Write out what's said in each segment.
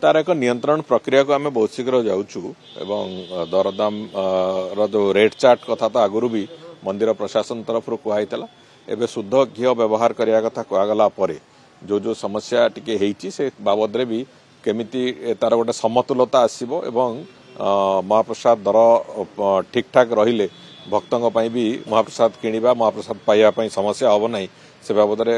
ତାର ଏକ ନିୟନ୍ତ୍ରଣ ପ୍ରକ୍ରିୟାକୁ ଆମେ ବହୁତ ଶୀଘ୍ର ଯାଉଛୁ ଏବଂ ଦରଦାମର ଯେଉଁ ରେଟ୍ ଚାର୍ଟ କଥା ତ ଆଗରୁ ବି ମନ୍ଦିର ପ୍ରଶାସନ ତରଫରୁ କୁହାଯାଇଥିଲା ଏବେ ଶୁଦ୍ଧ ଘିଅ ବ୍ୟବହାର କରିବା କଥା କୁହାଗଲା ପରେ ଯେଉଁ ଯେଉଁ ସମସ୍ୟା ଟିକେ ହେଇଛି ସେ ବାବଦରେ ବି କେମିତି ତାର ଗୋଟେ ସମତୁଲତା ଆସିବ ଏବଂ ମହାପ୍ରସାଦ ଦର ଠିକ୍ ଠାକ୍ ରହିଲେ ଭକ୍ତଙ୍କ ପାଇଁ ବି ମହାପ୍ରସାଦ କିଣିବା ମହାପ୍ରସାଦ ପାଇବା ପାଇଁ ସମସ୍ୟା ହେବ ନାହିଁ ସେ ବାବଦରେ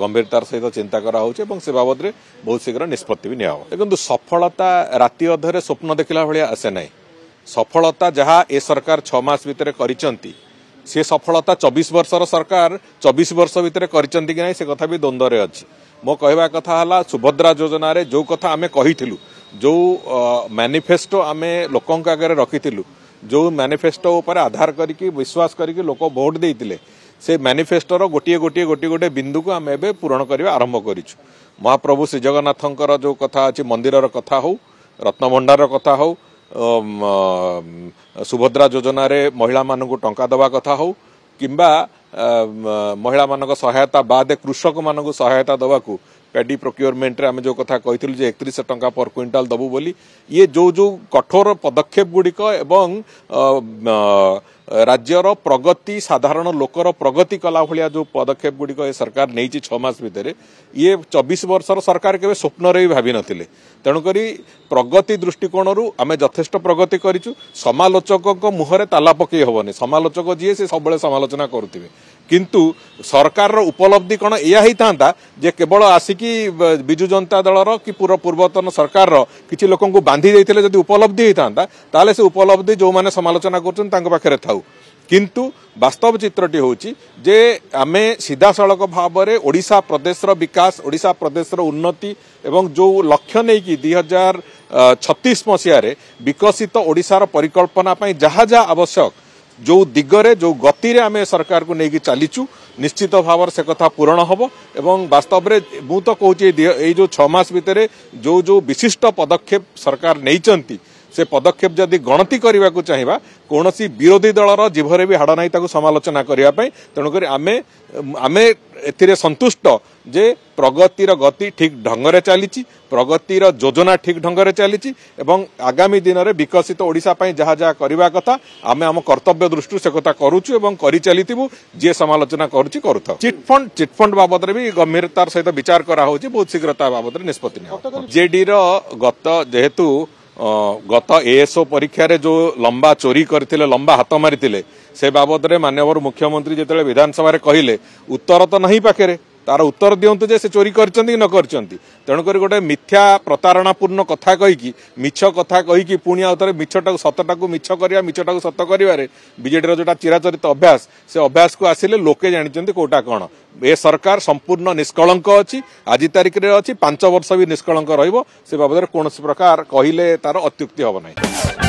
ଗମ୍ଭୀରତାର ସହିତ ଚିନ୍ତା କରାହଉଛି ଏବଂ ସେ ବାବଦରେ ବହୁତ ଶୀଘ୍ର ନିଷ୍ପତ୍ତି ବି ନିଆହବ କିନ୍ତୁ ସଫଳତା ରାତି ଅଧରେ ସ୍ୱପ୍ନ ଦେଖିଲା ଭଳିଆ ଆସେ ନାହିଁ ସଫଳତା ଯାହା ଏ ସରକାର ଛଅ ମାସ ଭିତରେ କରିଛନ୍ତି ସେ ସଫଳତା ଚବିଶ ବର୍ଷର ସରକାର ଚବିଶ ବର୍ଷ ଭିତରେ କରିଛନ୍ତି କି ନାହିଁ ସେ କଥା ବି ଦ୍ୱନ୍ଦ୍ୱରେ ଅଛି ମୋ କହିବା କଥା ହେଲା ସୁଭଦ୍ରା ଯୋଜନାରେ ଯେଉଁ କଥା ଆମେ କହିଥିଲୁ ଯେଉଁ ମ୍ୟାନିଫେଷ୍ଟୋ ଆମେ ଲୋକଙ୍କ ଆଗରେ ରଖିଥିଲୁ ଯେଉଁ ମ୍ୟାନିଫେଷ୍ଟୋ ଉପରେ ଆଧାର କରିକି ବିଶ୍ୱାସ କରିକି ଲୋକ ଭୋଟ ଦେଇଥିଲେ ସେ ମ୍ୟାନିଫେଷ୍ଟୋର ଗୋଟିଏ ଗୋଟିଏ ଗୋଟିଏ ଗୋଟିଏ ବିନ୍ଦୁକୁ ଆମେ ଏବେ ପୂରଣ କରିବା ଆରମ୍ଭ କରିଛୁ ମହାପ୍ରଭୁ ଶ୍ରୀଜଗନ୍ନାଥଙ୍କର ଯେଉଁ କଥା ଅଛି ମନ୍ଦିରର କଥା ହଉ ରତ୍ନଭଣ୍ଡାରର କଥା ହଉ ସୁଭଦ୍ରା ଯୋଜନାରେ ମହିଳାମାନଙ୍କୁ ଟଙ୍କା ଦେବା କଥା ହଉ କିମ୍ବା ମହିଳାମାନଙ୍କ ସହାୟତା ବାଦେ କୃଷକମାନଙ୍କୁ ସହାୟତା ଦେବାକୁ ପେଡି ପ୍ରୋକ୍ୟୁରମେଣ୍ଟରେ ଆମେ ଯେଉଁ କଥା କହିଥିଲୁ ଯେ ଏକତିରିଶ ଟଙ୍କା ପର୍ କ୍ୱିଣ୍ଟାଲ ଦେବୁ ବୋଲି ଇଏ ଯେଉଁ ଯେଉଁ କଠୋର ପଦକ୍ଷେପ ଗୁଡ଼ିକ ଏବଂ ରାଜ୍ୟର ପ୍ରଗତି ସାଧାରଣ ଲୋକର ପ୍ରଗତି କଲା ଭଳିଆ ଯେଉଁ ପଦକ୍ଷେପ ଗୁଡ଼ିକ ଏ ସରକାର ନେଇଛି ଛଅ ମାସ ଭିତରେ ଇଏ ଚବିଶ ବର୍ଷର ସରକାର କେବେ ସ୍ୱପ୍ନରେ ବି ଭାବିନଥିଲେ ତେଣୁକରି ପ୍ରଗତି ଦୃଷ୍ଟିକୋଣରୁ ଆମେ ଯଥେଷ୍ଟ ପ୍ରଗତି କରିଛୁ ସମାଲୋଚକଙ୍କ ମୁହଁରେ ତାଲା ପକେଇ ହେବନି ସମାଲୋଚକ ଯିଏ ସେ ସବୁବେଳେ ସମାଲୋଚନା କରୁଥିବେ କିନ୍ତୁ ସରକାରର ଉପଲବ୍ଧି କ'ଣ ଏହା ହେଇଥାନ୍ତା ଯେ କେବଳ ଆସିକି ବିଜୁ ଜନତା ଦଳର କି ପୂର୍ବତନ ସରକାରର କିଛି ଲୋକଙ୍କୁ ବାନ୍ଧି ଦେଇଥିଲେ ଯଦି ଉପଲବ୍ଧି ହେଇଥାନ୍ତା ତାହେଲେ ସେ ଉପଲବ୍ଧି ଯେଉଁମାନେ ସମାଲୋଚନା କରୁଛନ୍ତି ତାଙ୍କ ପାଖରେ ଥାଉ କିନ୍ତୁ ବାସ୍ତବ ଚିତ୍ରଟି ହେଉଛି ଯେ ଆମେ ସିଧାସଳଖ ଭାବରେ ଓଡ଼ିଶା ପ୍ରଦେଶର ବିକାଶ ଓଡ଼ିଶା ପ୍ରଦେଶର ଉନ୍ନତି ଏବଂ ଯେଉଁ ଲକ୍ଷ୍ୟ ନେଇକି ଦୁଇ ହଜାର ଛତିଶ ମସିହାରେ ବିକଶିତ ଓଡ଼ିଶାର ପରିକଳ୍ପନା ପାଇଁ ଯାହା ଯାହା ଆବଶ୍ୟକ जो दिगरे जो गति में आम सरकार को लेकिन चलीचु निश्चित भाव से कथा पूरण हम एवं बास्तव में मुझे कहूँ ये छस छमास भितर जो जो विशिष्ट पदक्षेप सरकार नहीं चंती। ସେ ପଦକ୍ଷେପ ଯଦି ଗଣତି କରିବାକୁ ଚାହିଁବା କୌଣସି ବିରୋଧୀ ଦଳର ଜିଭରେ ବି ହାଡ଼ ନାହିଁ ତାକୁ ସମାଲୋଚନା କରିବା ପାଇଁ ତେଣୁକରି ଆମେ ଆମେ ଏଥିରେ ସନ୍ତୁଷ୍ଟ ଯେ ପ୍ରଗତିର ଗତି ଠିକ୍ ଢଙ୍ଗରେ ଚାଲିଛି ପ୍ରଗତିର ଯୋଜନା ଠିକ୍ ଢଙ୍ଗରେ ଚାଲିଛି ଏବଂ ଆଗାମୀ ଦିନରେ ବିକଶିତ ଓଡ଼ିଶା ପାଇଁ ଯାହା ଯାହା କରିବା କଥା ଆମେ ଆମ କର୍ତ୍ତବ୍ୟ ଦୃଷ୍ଟିରୁ ସେ କଥା କରୁଛୁ ଏବଂ କରିଚାଲିଥିବୁ ଯିଏ ସମାଲୋଚନା କରୁଛି କରୁଥାଉ ଚିଟ୍ଫଣ୍ଡ ଚିଟ୍ଫଣ୍ଡ ବାବଦରେ ବି ଗମ୍ଭୀରତାର ସହିତ ବିଚାର କରାହଉଛି ବହୁତ ଶୀଘ୍ର ତା ବାବଦରେ ନିଷ୍ପତ୍ତି ନିଆ ଜେଡିର ଗତ ଯେହେତୁ ଗତ ଏଏସ୍ଓ ପରୀକ୍ଷାରେ ଯେଉଁ ଲମ୍ବା ଚୋରି କରିଥିଲେ ଲମ୍ବା ହାତ ମାରିଥିଲେ ସେ ବାବଦରେ ମାନ୍ୟବର ମୁଖ୍ୟମନ୍ତ୍ରୀ ଯେତେବେଳେ ବିଧାନସଭାରେ କହିଲେ ଉତ୍ତର ତ ନାହିଁ ପାଖରେ ତାର ଉତ୍ତର ଦିଅନ୍ତୁ ଯେ ସେ ଚୋରି କରିଛନ୍ତି କି ନ କରିଛନ୍ତି ତେଣୁକରି ଗୋଟେ ମିଥ୍ୟା ପ୍ରତାରଣାପୂର୍ଣ୍ଣ କଥା କହିକି ମିଛ କଥା କହିକି ପୁଣି ଆଉ ଥରେ ମିଛଟାକୁ ସତଟାକୁ ମିଛ କରିବା ମିଛଟାକୁ ସତ କରିବାରେ ବିଜେଡ଼ିର ଯେଉଁଟା ଚିରାଚରିତ ଅଭ୍ୟାସ ସେ ଅଭ୍ୟାସକୁ ଆସିଲେ ଲୋକେ ଜାଣିଛନ୍ତି କେଉଁଟା କ'ଣ ଏ ସରକାର ସମ୍ପୂର୍ଣ୍ଣ ନିଷ୍କଳଙ୍କ ଅଛି ଆଜି ତାରିଖରେ ଅଛି ପାଞ୍ଚ ବର୍ଷ ବି ନିଷ୍କଳଙ୍କ ରହିବ ସେ ବାବଦରେ କୌଣସି ପ୍ରକାର କହିଲେ ତାର ଅତ୍ୟୁକ୍ତି ହେବ ନାହିଁ